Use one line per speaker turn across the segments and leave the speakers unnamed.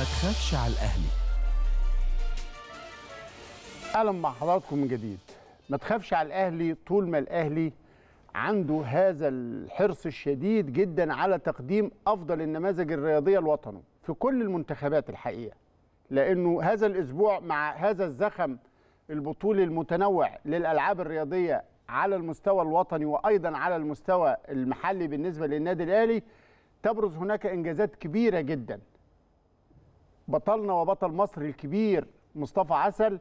تخافش على الاهلي اهلا مع حضراتكم من جديد ما تخافش على الاهلي طول ما الاهلي عنده هذا الحرص الشديد جدا على تقديم افضل النماذج الرياضيه لوطنه في كل المنتخبات الحقيقه لانه هذا الاسبوع مع هذا الزخم البطولي المتنوع للالعاب الرياضيه على المستوى الوطني وايضا على المستوى المحلي بالنسبه للنادي الاهلي تبرز هناك انجازات كبيره جدا بطلنا وبطل مصر الكبير مصطفى عسل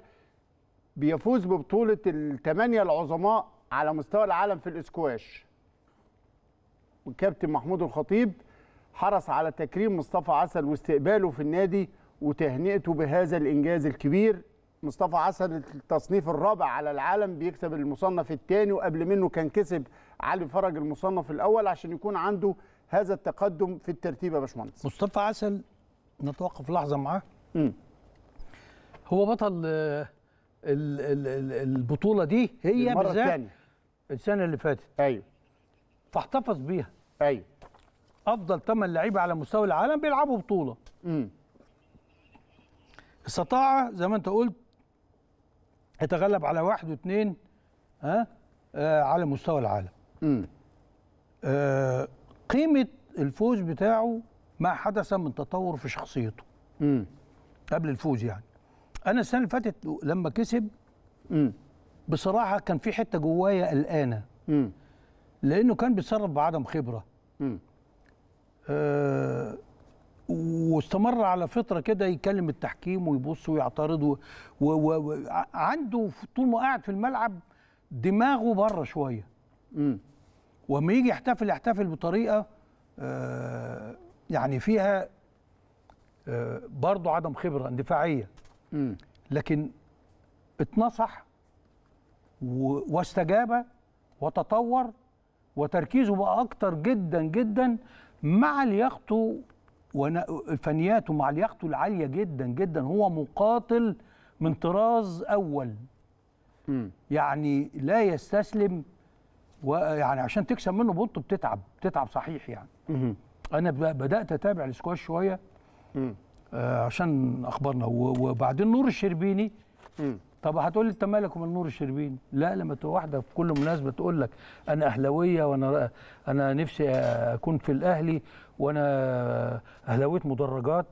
بيفوز ببطولة الثمانية العظماء على مستوى العالم في الاسكواش والكابتن محمود الخطيب حرص على تكريم مصطفى عسل واستقباله في النادي وتهنئته بهذا الإنجاز الكبير مصطفى عسل التصنيف الرابع على العالم بيكسب المصنف الثاني وقبل منه كان كسب علي فرج المصنف الأول عشان يكون عنده هذا التقدم في الترتيب يا باشمهندس مصطفى عسل
نتوقف لحظه معاه م. هو بطل آه، البطوله دي هي بالذات السنه اللي فاتت ايوه فاحتفظ بيها ايوه افضل ثمان لعيبه على مستوى العالم بيلعبوا بطوله امم استطاع زي ما انت قلت يتغلب على واحد واثنين ها آه على مستوى العالم امم آه قيمه الفوز بتاعه ما حدث من تطور في شخصيته مم. قبل الفوز يعني انا السنه اللي فاتت لما كسب مم. بصراحه كان في حته جوايا قلقانه لانه كان بيتصرف بعدم خبره آه واستمر على فتره كده يكلم التحكيم ويبص ويعترض وعنده طول ما قاعد في الملعب دماغه بره شويه امم وما يجي يحتفل يحتفل بطريقه آه يعني فيها آه، برضه عدم خبره اندفاعيه لكن اتنصح واستجاب وتطور وتركيزه بقى اكتر جدا جدا مع لياقته وفنياته مع لياقته العاليه جدا جدا هو مقاتل من طراز اول يعني لا يستسلم ويعني عشان تكسب منه بنته بتتعب بتتعب صحيح يعني انا بدات اتابع الاسكواش شويه آه عشان اخبارنا وبعدين نور الشربيني طب هتقول لي انت مالك ومال نور الشربيني لا لما واحده في كل مناسبه تقول لك انا اهلاويه وانا انا نفسي اكون في الاهلي وانا اهلاويه مدرجات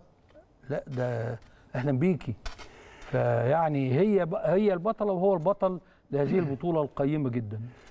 لا ده اهلا بيكي فيعني هي هي البطله وهو البطل لهذه البطوله القيمه جدا